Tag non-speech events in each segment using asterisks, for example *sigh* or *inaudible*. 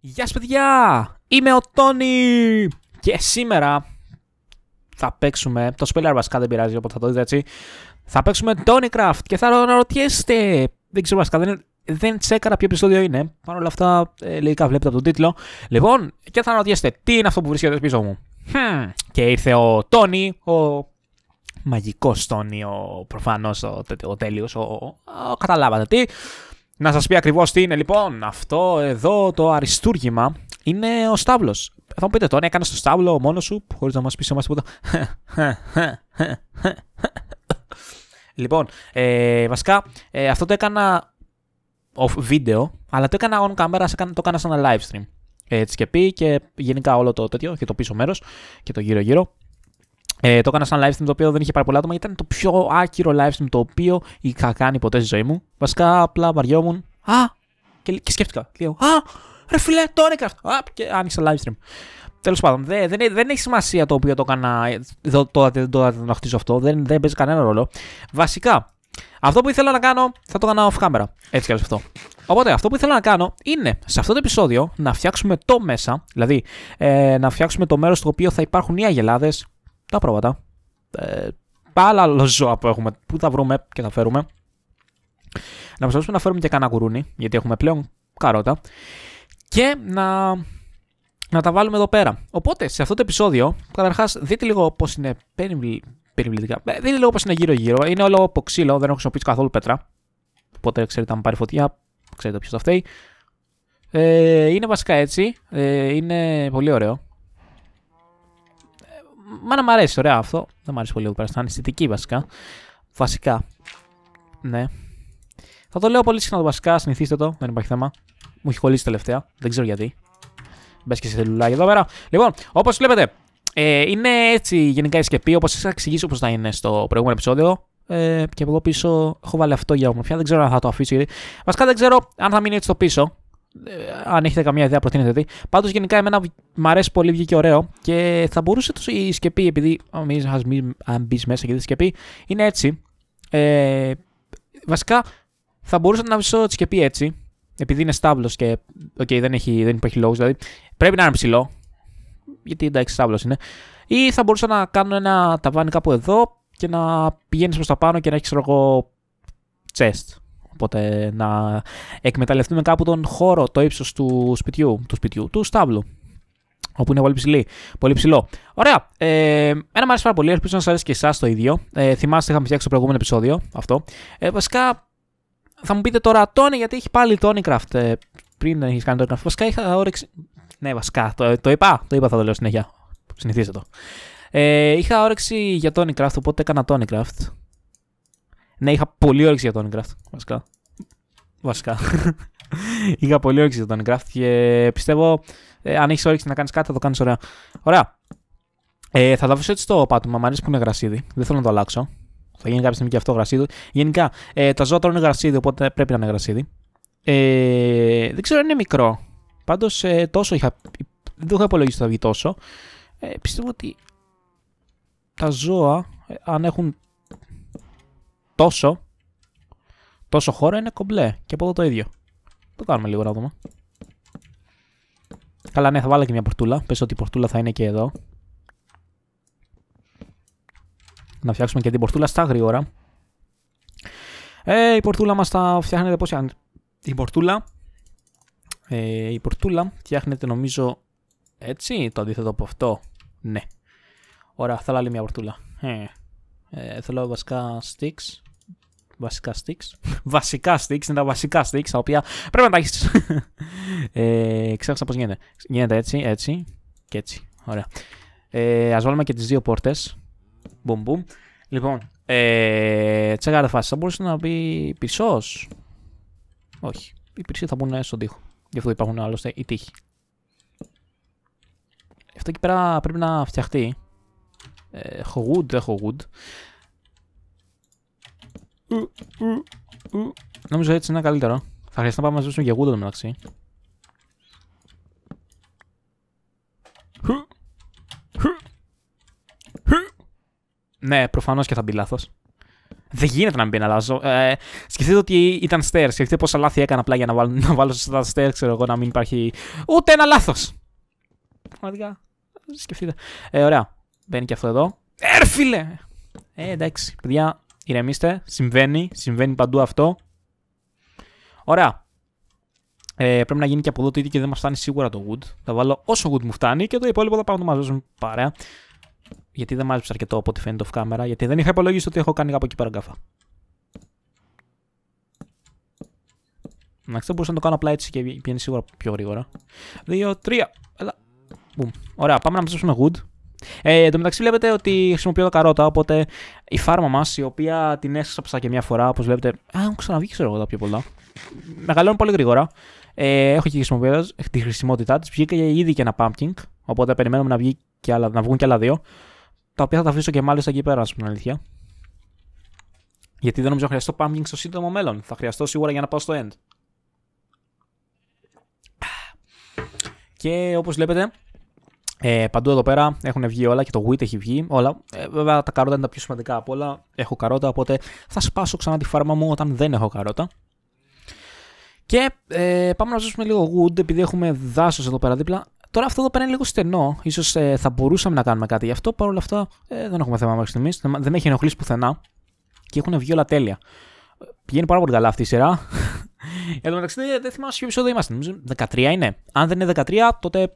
Γεια σας παιδιά, είμαι ο Τόνι και σήμερα θα παίξουμε, το spoiler βασικά δεν πειράζει οπότε θα το δείτε έτσι, θα παίξουμε Tony Craft και θα αναρωτιέστε, δεν ξέρω βασικά δεν, δεν τσέκαρα ποιο επεισόδιο είναι, παρ' όλα αυτά ε, βλέπετε από τον τίτλο, λοιπόν και θα αναρωτιέστε τι είναι αυτό που βρίσκεται πίσω μου. Και ήρθε ο Τόνι, ο μαγικό στόνι ο προφανώς ο, ο ο, καταλάβατε τι. Να σας πει ακριβώς τι είναι λοιπόν αυτό εδώ το αριστούργημα είναι ο Στάβλος. Θα μου πείτε τώρα, έκανε το Στάβλο μόνος σου χωρίς να μας πεις όμως τίποτα. *laughs* λοιπόν, ε, βασικά ε, αυτό το έκανα off video, αλλά το έκανα on camera, το έκανα σαν ένα live stream. Έτσι και πει και γενικά όλο το τέτοιο και το πίσω μέρος και το γύρω γύρω. Ε, το έκανα σαν live stream το οποίο δεν είχε πάρα πολλά άτομα. Ήταν το πιο άκυρο live stream το οποίο είχα κάνει ποτέ στη ζωή μου. Βασικά απλά βαριόμουν. Α! Και, και σκέφτηκα. Λέω, Α! Ρε φιλέ, το έκανα αυτό. Α! Και άνοιξα live stream. Τέλος πάντων, δεν, δεν, δεν έχει σημασία το οποίο το έκανα. Ε, τώρα δεν το, το, να χτίζω αυτό. Δεν, δεν παίζει κανένα ρόλο. Βασικά, αυτό που ήθελα να κάνω θα το έκανα off camera. Έτσι κι αυτό. Οπότε αυτό που ήθελα να κάνω είναι σε αυτό το επεισόδιο να φτιάξουμε το μέσα, δηλαδή ε, να φτιάξουμε το μέρος στο οποίο θα υπάρχουν οι αγελάδες, τα πρόβατα. Ε, άλλα ζώα που έχουμε, που θα βρούμε και θα φέρουμε. Να προσπαθήσουμε να φέρουμε και κανένα κουρούνι, γιατί έχουμε πλέον καρότα. Και να, να τα βάλουμε εδώ πέρα. Οπότε, σε αυτό το επεισόδιο, καταρχάς, δείτε λίγο πώς είναι περιβλητικά. Ε, δείτε λίγο πώς είναι γύρω-γύρω. Είναι όλο από ξύλο, δεν έχω χρησιμοποιήσει καθόλου πέτρα. Οπότε, ξέρετε, αν πάρει φωτιά, ξέρετε ποιος θα φταίει. Ε, είναι βασικά έτσι. Ε, είναι πολύ ωραίο να μου αρέσει, ωραία αυτό. Δεν μου αρέσει πολύ εδώ πέρα. Στην αισθητική βασικά. Βασικά. Ναι. Θα το λέω πολύ συχνά το βασικά. Συνηθίστε το. Δεν υπάρχει θέμα. Μου έχει κολλήσει τελευταία. Δεν ξέρω γιατί. Μπες και σε θελουλάκια εδώ πέρα. Λοιπόν, όπως βλέπετε, ε, είναι έτσι γενικά η σκεπή. Όπως σας εξηγήσω πώς θα είναι στο προηγούμενο επεισόδιο. Ε, και από εδώ πίσω έχω βάλει αυτό για ομορφιά. Δεν ξέρω αν θα το αφήσω γιατί. Βασικά δεν ξέρω αν θα μείνει έτσι το πίσω. Ε, αν έχετε καμία ιδέα, προτείνετε τι. Πάντως, γενικά, εμένα μου αρέσει πολύ, βγήκε ωραίο και θα μπορούσε το, η σκεπή, επειδή αν μπεις μέσα και δεις σκεπή, είναι έτσι. Ε, βασικά, θα μπορούσα να βρει τη σκεπή έτσι, επειδή είναι στάβλος και okay, δεν, έχει, δεν υπάρχει λόγος, δηλαδή πρέπει να είναι ψηλό. Γιατί εντάξει, στάβλος είναι. Ή θα μπορούσα να κάνω ένα ταβάνι κάπου εδώ και να πηγαίνεις προς τα πάνω και να έχεις εγώ chest. Οπότε να εκμεταλλευτούμε κάπου τον χώρο, το ύψος του σπιτιού, του σπιτιού, του στάβλου. Όπου είναι πολύ, ψηλή, πολύ ψηλό. Ωραία. Ε, ένα μου αρέσει πάρα πολύ. Ελπίζω να σας αρέσει και εσάς το ίδιο. Ε, θυμάστε, είχαμε φτιάξει το προηγούμενο επεισόδιο αυτό. Ε, βασικά, θα μου πείτε τώρα Τόνι, γιατί έχει πάλι Tonycraft. Ε, πριν έχεις κάνει Tonycraft. Βασικά, είχα όρεξη. Ναι, βασικά, το, είπα. Το είπα, θα το λέω συνέχεια. Συνηθίζεται το. Ε, είχα όρεξη για Tonycraft, οπότε έκανα Tonycraft. Ναι, είχα πολύ όρεξη για το Minecraft. Βασικά. Βασικά. *laughs* είχα πολύ όρεξη για το Minecraft και πιστεύω ε, αν έχεις όρεξη να κάνεις κάτι θα το κάνεις ωραία. Ωραία. Ε, θα τα αφήσω έτσι στο πάτωμα. Μ' αρέσει που είναι γρασίδι. Δεν θέλω να το αλλάξω. Θα γίνει κάποια στιγμή και αυτό γρασίδι. Γενικά, ε, τα ζώα τώρα είναι γρασίδι, οπότε πρέπει να είναι γρασίδι. Ε, δεν ξέρω αν είναι μικρό. Πάντως ε, τόσο είχα. Δεν είχα υπολογίσει ότι θα βγει τόσο. Ε, πιστεύω ότι τα ζώα, ε, αν έχουν τόσο, τόσο χώρο είναι κομπλέ. Και από εδώ το ίδιο. Το κάνουμε λίγο να δούμε. Καλά, ναι, θα βάλω και μια πορτούλα. Πες ότι η πορτούλα θα είναι και εδώ. Να φτιάξουμε και την πορτούλα στα γρήγορα. Ε, η πορτούλα μας θα φτιάχνεται πώς... Η πορτούλα... Ε, η πορτούλα φτιάχνεται νομίζω έτσι, το αντίθετο από αυτό. Ναι. Ωραία, θέλω άλλη μια πορτούλα. ε, ε θέλω βασικά sticks βασικά sticks. βασικά sticks, είναι τα βασικά sticks τα οποία πρέπει να τα έχεις. ε, ξέχασα πώς γίνεται. Γίνεται έτσι, έτσι και έτσι. Ωραία. Ε, ας βάλουμε και τις δύο πόρτες. Μπουμ, μπουμ. Λοιπόν, ε, τσέκαρε φάση. Θα μπορούσε να πει πυρσός. Όχι. Οι πυρσοί θα μπουν στον τοίχο. Γι' αυτό υπάρχουν άλλωστε οι τοίχοι. Αυτό εκεί πέρα πρέπει να φτιαχτεί. Ε, έχω wood, έχω wood. Νομίζω έτσι είναι καλύτερο. Θα χρειαστεί να πάμε να ζήσουμε για γούντο μεταξύ. Ναι, προφανώς και θα μπει λάθος. Δεν γίνεται να μην να αλλάζω. Ε, σκεφτείτε ότι ήταν stairs. Σκεφτείτε πόσα λάθη έκανα απλά για να βάλω, να βάλω στα stairs, ξέρω εγώ, να μην υπάρχει ούτε ένα λάθος. Πραγματικά. Σκεφτείτε. Ε, ωραία. Μπαίνει και αυτό εδώ. Έρφιλε! Ε, ε, εντάξει, παιδιά, Ηρεμήστε. Συμβαίνει. Συμβαίνει παντού αυτό. Ωραία. Ε, πρέπει να γίνει και από εδώ το ίδιο και δεν μας φτάνει σίγουρα το wood. Θα βάλω όσο wood μου φτάνει και το υπόλοιπο θα πάμε να το μαζέψουμε παρέα. Γιατί δεν μάζεψα αρκετό από ό,τι φαίνεται off camera. Γιατί δεν είχα υπολογίσει ότι έχω κάνει κάπου εκεί πέρα γκάφα. Να ξέρω μπορούσα να το κάνω απλά έτσι και πηγαίνει σίγουρα πιο γρήγορα. Δύο, τρία. Έλα. Ωραία, πάμε να μαζέψουμε wood. Ε, εν τω μεταξύ βλέπετε ότι χρησιμοποιώ τα καρότα, οπότε η φάρμα μας, η οποία την έσαψα και μια φορά, όπως βλέπετε. Α, έχω ξαναβγεί, ξέρω εγώ τα πιο πολλά. Μεγαλώνουν πολύ γρήγορα. Ε, έχω και τη χρησιμότητά της. Βγήκε ήδη και ένα pumpkin, οπότε περιμένουμε να, βγει και άλλα, να βγουν και άλλα δύο. Τα οποία θα τα αφήσω και μάλιστα εκεί πέρα, ας πούμε, αλήθεια. Γιατί δεν νομίζω να χρειαστώ pumpkin στο σύντομο μέλλον. Θα χρειαστώ σίγουρα για να πάω στο end. Και όπως βλέπετε, ε, παντού εδώ πέρα έχουν βγει όλα και το wheat έχει βγει. Όλα. Ε, βέβαια τα καρότα είναι τα πιο σημαντικά από όλα. Έχω καρότα, οπότε θα σπάσω ξανά τη φάρμα μου όταν δεν έχω καρότα. Και ε, πάμε να ζήσουμε λίγο wood, επειδή έχουμε δάσος εδώ πέρα δίπλα. Τώρα αυτό εδώ πέρα είναι λίγο στενό. σω ε, θα μπορούσαμε να κάνουμε κάτι γι' αυτό. Παρ' όλα αυτά ε, δεν έχουμε θέμα μέχρι στιγμής. Δεν με έχει ενοχλήσει πουθενά. Και έχουν βγει όλα τέλεια. Πηγαίνει πάρα πολύ καλά αυτή η σειρά. *laughs* Εν τω μεταξύ δεν θυμάμαι σε ποιο επεισόδιο είμαστε. 13 είναι. Αν δεν είναι 13, τότε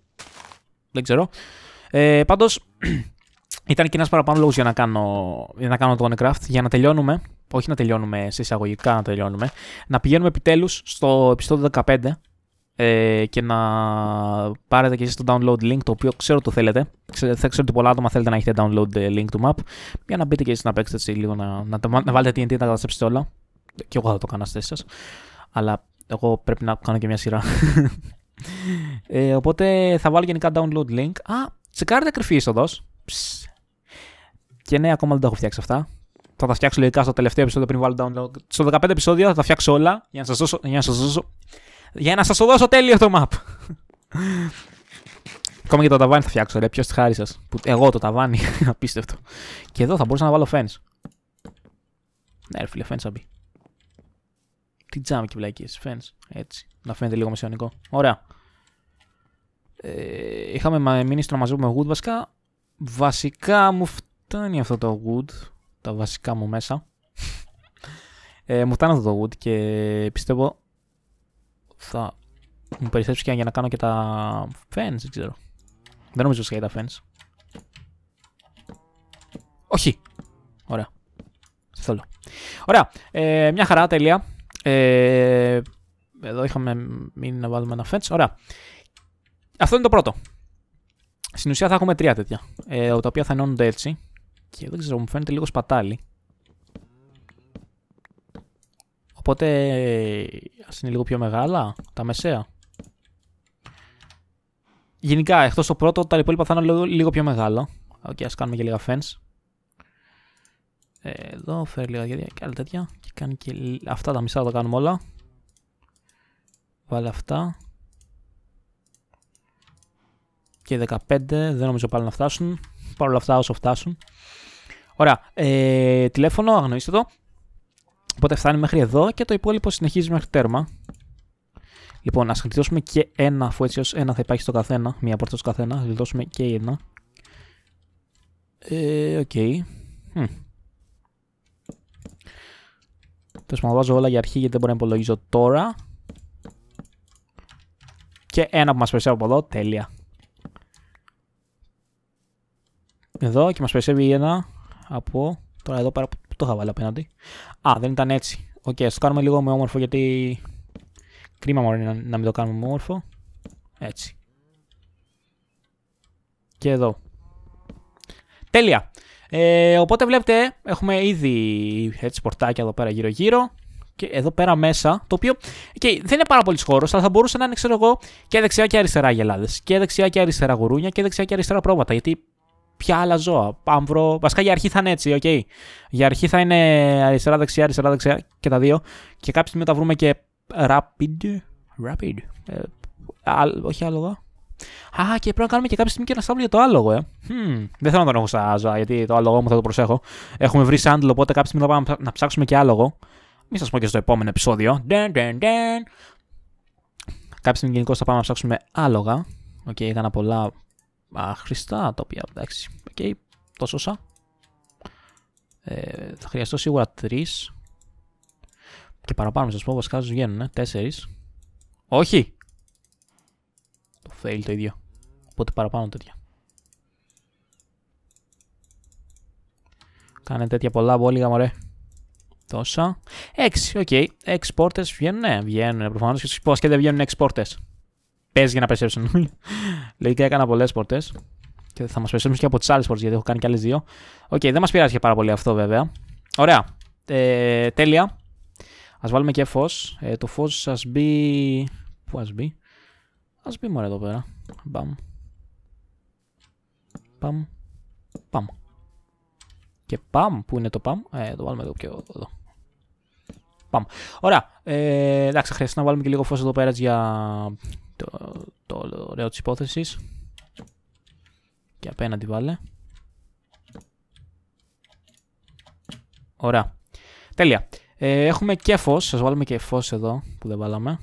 δεν ξέρω. Ε, Πάντως, *clears throat* ήταν και ένας παραπάνω λόγος για, να κάνω, για να κάνω το OneCraft, για να τελειώνουμε. Όχι να τελειώνουμε σε εισαγωγικά, να τελειώνουμε. Να πηγαίνουμε επιτέλους στο επεισόδιο 15 ε, και να πάρετε και εσείς το download link, το οποίο ξέρω το θέλετε. θα ξέρω ότι πολλά άτομα θέλετε να έχετε download ε, link του map. Για να μπείτε και εσείς να παίξετε έτσι λίγο, να, να, να βάλετε TNT, να τα καταστρέψετε όλα. Και εγώ θα το κάνω στις σας. Αλλά εγώ πρέπει να κάνω και μια σειρά. *laughs* Ε, οπότε θα βάλω γενικά download link. Α, τσεκάρετε κρυφή είσοδος. Και ναι, ακόμα δεν τα έχω φτιάξει αυτά. Θα τα φτιάξω λογικά στο τελευταίο επεισόδιο πριν βάλω download. Στο 15 επεισόδιο θα τα φτιάξω όλα για να σας δώσω. Για να σας δώσω, για να σας δώσω τέλειο το map. *laughs* Ακόμα και το ταβάνι θα φτιάξω, ρε. Ποιος τη χάρη σας. Εγώ το ταβάνι. *laughs* Απίστευτο. Και εδώ θα μπορούσα να βάλω fence. Ναι, ρε φίλε, fence θα μπει. Τι τζάμι και βλακίες. Φαίνεται έτσι. Να φαίνεται λίγο μεσαιωνικό. Ωραία. Ε, είχαμε μείνει στο να μαζεύουμε wood βασικά. Βασικά μου φτάνει αυτό το wood. Τα βασικά μου μέσα. *laughs* Ε, μου φτάνει αυτό το wood και πιστεύω θα μου περισσέψει και για να κάνω και τα fens Δεν ξέρω. Δεν νομίζω ότι τα fence. Όχι. Ωραία. Θέλω. Ωραία. Ε, μια χαρά. Τέλεια. Ε, εδώ είχαμε μείνει να βάλουμε ένα fence. Ωραία. Αυτό είναι το πρώτο. Στην ουσία θα έχουμε τρία τέτοια, ε, τα οποία θα ενώνονται έτσι. Και δεν ξέρω, μου φαίνεται λίγο σπατάλι. Οπότε, ας είναι λίγο πιο μεγάλα, τα μεσαία. Γενικά, εκτός το πρώτο, τα υπόλοιπα θα είναι λίγο, πιο μεγάλα. Οκ, okay, ας κάνουμε και λίγα fence εδώ φέρει λίγα και άλλα τέτοια και κάνει και αυτά τα μισά τα κάνουμε όλα βάλε αυτά και 15 δεν νομίζω πάλι να φτάσουν παρ' όλα αυτά όσο φτάσουν ωραία ε, τηλέφωνο αγνοήστε το οπότε φτάνει μέχρι εδώ και το υπόλοιπο συνεχίζει μέχρι τέρμα Λοιπόν, ας γλιτώσουμε και ένα, αφού έτσι ως ένα θα υπάρχει στο καθένα, μία πόρτα στο καθένα, γλιτώσουμε και ένα. Ε, οκ. Okay. Hm. Τέλο πάντων, βάζω όλα για αρχή γιατί δεν μπορώ να υπολογίζω τώρα. Και ένα που μας περισσεύει από εδώ. Τέλεια. Εδώ και μας περισσεύει ένα από. Τώρα εδώ πέρα που το είχα βάλει απέναντι. Α, δεν ήταν έτσι. Οκ, okay, ας το κάνουμε λίγο με όμορφο γιατί. Κρίμα μου να, να μην το κάνουμε με όμορφο. Έτσι. Και εδώ. Τέλεια. Ε, οπότε βλέπετε, έχουμε ήδη έτσι πορτάκια εδώ πέρα γύρω-γύρω. Και εδώ πέρα μέσα, το οποίο okay, δεν είναι πάρα πολύ χώρο, αλλά θα μπορούσε να είναι, ξέρω εγώ, και δεξιά και αριστερά γελάδες. Και δεξιά και αριστερά γουρούνια και δεξιά και αριστερά πρόβατα. Γιατί ποια άλλα ζώα. Άμβρο. Βασικά για αρχή θα είναι έτσι, οκ. Για αρχή θα είναι αριστερά-δεξιά, αριστερά-δεξιά και τα δύο. Και κάποια στιγμή θα βρούμε και rapid. Rapid. Ε, όχι άλλο εδώ. Α, και πρέπει να κάνουμε και κάποια στιγμή και ένα στάβλο για το άλογο, ε. Hm, Δεν θέλω να τον έχω στα ζώα, γιατί το άλογο μου θα το προσέχω. Έχουμε βρει σάντλ, οπότε κάποια στιγμή θα πάμε να ψάξουμε και άλογο. Μην σας πω και στο επόμενο επεισόδιο. Dun, dun, dun. Κάποια στιγμή γενικώς θα πάμε να ψάξουμε άλογα. Οκ, okay, έκανα πολλά α, τοπία, τα εντάξει. Οκ, okay, το Ε, θα χρειαστώ σίγουρα τρεις. Και παραπάνω, σας πω, βασικά βγαίνουν. Ε, Τέσσερις. Όχι! θέλει το ίδιο. Οπότε παραπάνω τέτοια. Κάνε τέτοια πολλά βόλιγα μωρέ. Τόσα. Έξι, οκ. Okay. Έξι πόρτες βγαίνουν, ναι, βγαίνουν ναι, προφανώς. Και πώς και δεν βγαίνουν έξι πόρτες. Πες για να περισσέψουν. *laughs* Λογικά έκανα πολλές πόρτες. Και θα μας περισσέψουν και από τις άλλες πόρτες γιατί έχω κάνει κι άλλες δύο. Οκ, okay, δεν μας πειράζει και πάρα πολύ αυτό βέβαια. Ωραία. Ε, τέλεια. Ας βάλουμε και φως. Ε, το φως σας μπει... Πού ας μπει? Ας μπει μωρέ εδώ πέρα. Μπαμ. Παμ. Παμ. Και παμ. Πού είναι το παμ. Ε, το βάλουμε εδώ πιο εδώ. Παμ. Ωραία. Ε, εντάξει, χρειάζεται να βάλουμε και λίγο φως εδώ πέρα για το, το ωραίο της υπόθεσης. Και απέναντι βάλε. Ωραία. Τέλεια. Ε, έχουμε και φως. Σας βάλουμε και φως εδώ που δεν βάλαμε.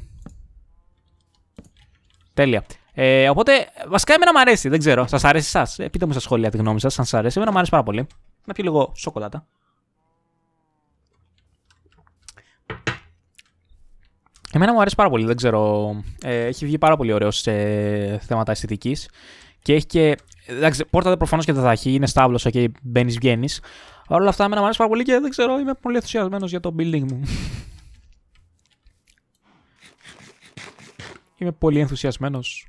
Τέλεια. Ε, οπότε, βασικά εμένα μου αρέσει, δεν ξέρω. Σας αρέσει εσάς. Ε, πείτε μου στα σχόλια τη γνώμη σας, αν σας αρέσει. Εμένα μου αρέσει πάρα πολύ. Να πιω λίγο σοκολάτα. Εμένα μου αρέσει πάρα πολύ, δεν ξέρω. Ε, έχει βγει πάρα πολύ ωραίος σε θέματα αισθητικής. Και έχει και. Εντάξει, πόρτα προφανώς και δεν θα έχει, είναι στάβλος, okay, μπαίνεις, βγαίνεις. Παρ' όλα αυτά, εμένα μου αρέσει πάρα πολύ και δεν ξέρω, είμαι πολύ ενθουσιασμένος για το building μου. Είμαι πολύ ενθουσιασμένος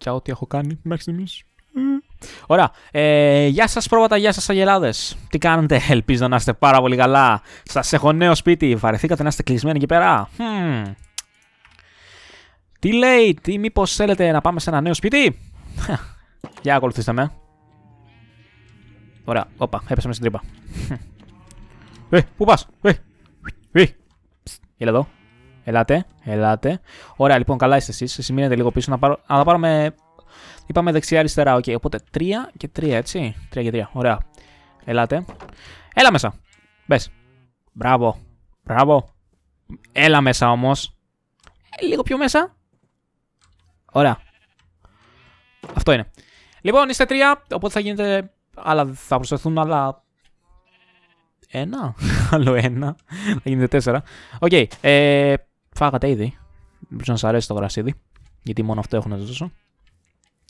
για ό,τι έχω κάνει μέχρι στιγμής. Ε, ωραία. Ε, γεια σας, πρόβατα, γεια σας, Αγελάδες. Τι κάνετε, ελπίζω να είστε πάρα πολύ καλά. Σας έχω νέο σπίτι. Βαρεθήκατε να είστε κλεισμένοι εκεί πέρα. Τι λέει, τι, μήπως θέλετε να πάμε σε ένα νέο σπίτι. για ακολουθήστε με. Ωραία, όπα, έπεσα έπεσαμε στην τρύπα. Ε, πού πας, ε, ε, έλα εδώ. Ελάτε, ελάτε. Ωραία, λοιπόν, καλά είστε εσείς. Σημείνετε λίγο πίσω να, πάρω, να πάρουμε. Είπαμε δεξιά-αριστερά, οκ. Okay. Οπότε 3 και 3, έτσι. 3 και 3, ωραία. Ελάτε. Έλα μέσα. Μπες. Μπράβο. Μπράβο. Έλα μέσα όμως. Ε, λίγο πιο μέσα. Ωραία. Αυτό είναι. Λοιπόν, είστε 3, οπότε θα γίνετε. Αλλά θα προσθεθούν άλλα. Ένα. *laughs* Άλλο ένα. θα γίνετε 4. Οκ. Okay. Ε, Φάγατε ήδη. Μπορεί να σας αρέσει το γρασίδι. Γιατί μόνο αυτό έχω να σας δώσω.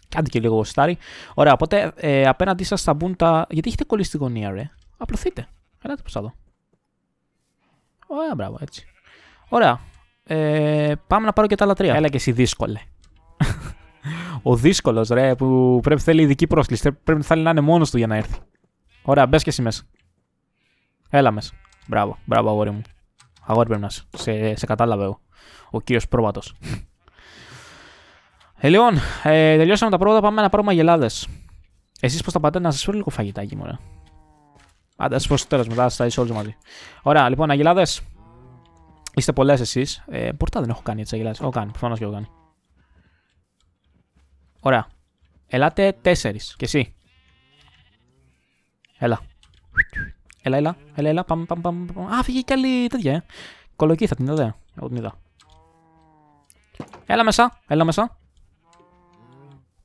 Κάντε και λίγο γοστάρι. Ωραία, οπότε ε, απέναντί σας θα μπουν τα. Γιατί έχετε κολλήσει τη γωνία, ρε. Απλωθείτε. Ελάτε προς εδώ. Ωραία, μπράβο, έτσι. Ωραία. Ε, πάμε να πάρω και τα άλλα τρία. Έλα και εσύ δύσκολε. *laughs* Ο δύσκολος, ρε, που πρέπει θέλει ειδική πρόσκληση. Πρέπει θέλει να είναι μόνος του για να έρθει. Ωραία, μπες και εσύ μέσα. Έλα μέσα. Μπράβο, μπράβο, αγόρι μου να Σε, σε κατάλαβε ο, ο κύριος Πρόβατος. ε, λοιπόν, ε, τελειώσαμε τα πρόβατα. Πάμε να πάρουμε αγελάδες. Εσείς πώς θα πάτε, να σας φέρω λίγο φαγητάκι μου. Άντε, ας πω στο τέλος μετά, θα είσαι όλοι μαζί. Ωραία, λοιπόν, αγελάδες. Είστε πολλές εσείς. Ε, πορτά δεν έχω κάνει έτσι αγελάδες. Έχω κάνει, προφανώς και έχω κάνει. Ωραία. Ελάτε τέσσερις. Και εσύ. Έλα. Έλα, έλα, έλα, έλα, πάμε, πάμε, πάμε. Α, φύγει κι άλλη τέτοια, ε. Κολοκύθα θα την είδα, ε. Εγώ την είδα. Έλα μέσα, έλα μέσα.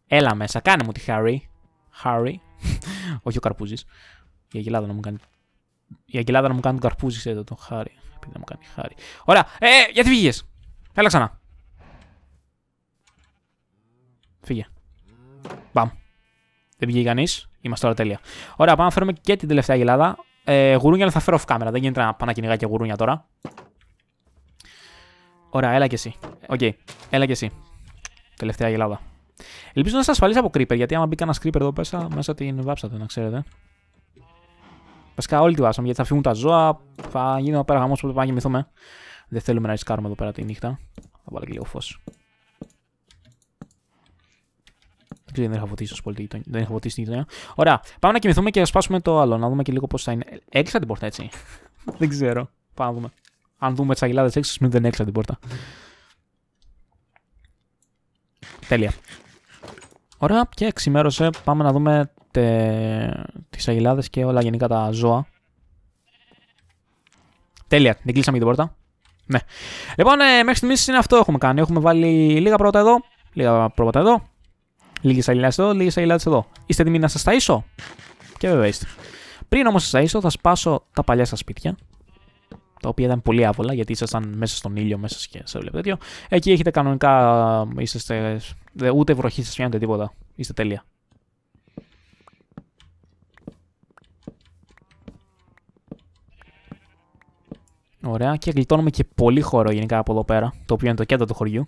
Έλα μέσα, κάνε μου τη Χάρι. Χάρι. *laughs* Όχι ο καρπούζης. Η Αγγελάδα να μου κάνει. Η Αγγελάδα να μου κάνει τον καρπούζη, εδώ το Χάρι. Επειδή να μου κάνει Χάρι. Ωραία, ε, ε γιατί φύγε. Έλα ξανά. Φύγε. Μπαμ. Δεν πήγε κανείς. Είμαστε τώρα τέλεια. Ωραία, πάμε να φέρουμε και την τελευταία αγελάδα ε, γουρούνια, αλλά θα φέρω off camera. Δεν γίνεται να πάω να κυνηγάει και γουρούνια τώρα. Ωραία, έλα και εσύ. Οκ, okay, έλα και εσύ. Τελευταία γελάδα. Ελπίζω να είσαι ασφαλή από creeper, γιατί άμα μπει κανένας creeper εδώ πέρα μέσα την βάψατε, να ξέρετε. Βασικά όλοι τη βάσαμε, γιατί θα φύγουν τα ζώα, θα γίνει πέρα γαμό που πρέπει να γεμηθούμε. Δεν θέλουμε να ρισκάρουμε εδώ πέρα τη νύχτα. Θα βάλω και λίγο φως. Δεν ξέρω, δεν είχα φωτίσει γειτονιά. δεν είχα φωτίσει την γειτονιά. Ωραία, πάμε να κοιμηθούμε και να σπάσουμε το άλλο, να δούμε και λίγο πώς θα είναι. Έκλεισα την πόρτα έτσι. *laughs* δεν ξέρω. Πάμε να δούμε. Αν δούμε τις αγελάδε έξω, ας δεν έκλεισα την πόρτα. Τέλεια. Ωραία, και ξημέρωσε. Πάμε να δούμε τε... τις αγελάδε και όλα γενικά τα ζώα. Τέλεια, δεν κλείσαμε και την πόρτα. Ναι. Λοιπόν, ε, μέχρι στιγμής είναι αυτό έχουμε κάνει. Έχουμε βάλει λίγα πρώτα εδώ, λίγα πρώτα εδώ, Λίγε σαλίδε εδώ, λίγε σαλίδε εδώ. Είστε έτοιμοι να σας ταΐσω. Και βέβαια είστε. Πριν όμως σας ταΐσω, θα σπάσω τα παλιά σας σπίτια. Τα οποία ήταν πολύ άβολα γιατί ήσασταν μέσα στον ήλιο, μέσα και σε βλέπετε τέτοιο. Εκεί έχετε κανονικά. Είστε, ούτε βροχή σας φτιάχνετε τίποτα. Είστε τέλεια. Ωραία. Και γλιτώνουμε και πολύ χώρο γενικά από εδώ πέρα, το οποίο είναι το κέντρο του χωριού.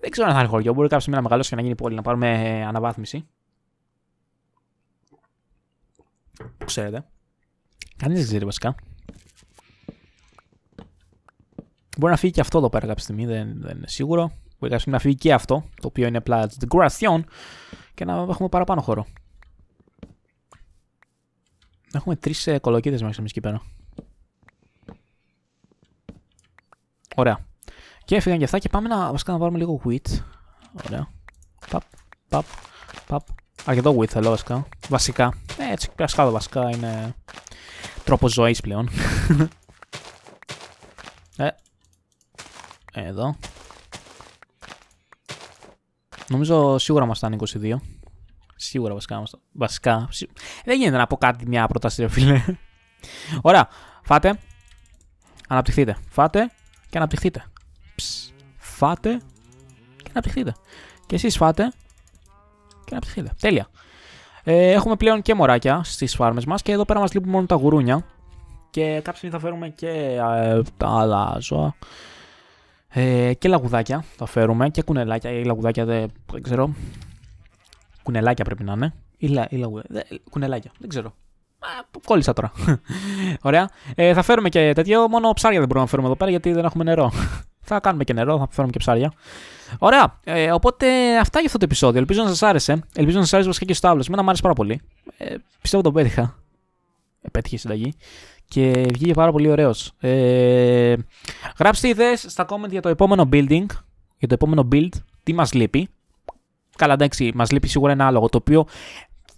Δεν ξέρω αν θα είναι χωριό. Μπορεί κάποια στιγμή να μεγαλώσει και να γίνει πόλη, να πάρουμε ε, αναβάθμιση. Ξέρετε. Κανείς δεν ξέρει βασικά. Μπορεί να φύγει και αυτό εδώ πέρα κάποια στιγμή, δεν, δεν είναι σίγουρο. Μπορεί κάποια στιγμή να φύγει και αυτό, το οποίο είναι απλά decoration και να έχουμε παραπάνω χώρο. Έχουμε τρεις ε, κολοκίδε μέσα εμεί εκεί πέρα. Ωραία. Και έφυγαν και αυτά και πάμε να, βασικά να λίγο wheat. Ωραία. Παπ, παπ, παπ. Αρκετό wheat θέλω βασικά. Βασικά. Ε, έτσι, πια βασικά είναι τρόπος ζωής πλέον. *laughs* ε. Εδώ. Νομίζω σίγουρα ήταν 22. Σίγουρα βασικά μας. Βασικά. Δεν γίνεται να πω κάτι μια προτάση, ρε φίλε. *laughs* Ωραία. Φάτε. Αναπτυχθείτε. Φάτε και αναπτυχθείτε φάτε και να αναπτυχθείτε. Και εσείς φάτε και να αναπτυχθείτε. Τέλεια. Ε, έχουμε πλέον και μωράκια στις φάρμες μας και εδώ πέρα μας λείπουν μόνο τα γουρούνια. Και κάποια στιγμή θα φέρουμε και ε, τα άλλα ζώα. Ε, και λαγουδάκια θα φέρουμε και κουνελάκια ή λαγουδάκια δεν, ξέρω. Κουνελάκια πρέπει να είναι. Ή, λα, ή Δε, κουνελάκια, δεν ξέρω. κόλλησα τώρα. *laughs* Ωραία. Ε, θα φέρουμε και τέτοιο. Μόνο ψάρια δεν μπορούμε να φέρουμε εδώ πέρα γιατί δεν έχουμε νερό θα κάνουμε και νερό, θα φέρουμε και ψάρια. Ωραία. Ε, οπότε αυτά για αυτό το επεισόδιο. Ελπίζω να σας άρεσε. Ελπίζω να σας άρεσε βασικά και στο τάβλο. Μένα μου άρεσε πάρα πολύ. Ε, πιστεύω τον πέτυχα. Ε, πέτυχε συνταγή. Και βγήκε πάρα πολύ ωραίος. Ε, γράψτε ιδέες στα comment για το επόμενο building. Για το επόμενο build. Τι μας λείπει. Καλά, εντάξει, μας λείπει σίγουρα ένα άλογο. Το οποίο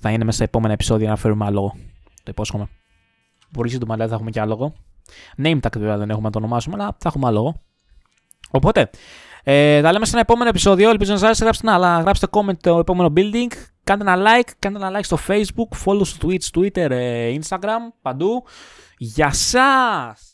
θα είναι μέσα στα επόμενα επεισόδια να φέρουμε άλογο. Το υπόσχομαι. Μπορεί να το μαλάει θα έχουμε και άλογο. Name tag βέβαια δεν έχουμε να το ονομάσουμε, αλλά θα έχουμε άλογο. Οπότε, ε, τα λέμε σε ένα επόμενο επεισόδιο. Ελπίζω να σας άρεσε. Γράψτε, ένα, γράψτε comment το επόμενο building. Κάντε ένα like, κάντε ένα like στο facebook, follow στο Twitch, Twitter, ε, Instagram, παντού. Γεια σας!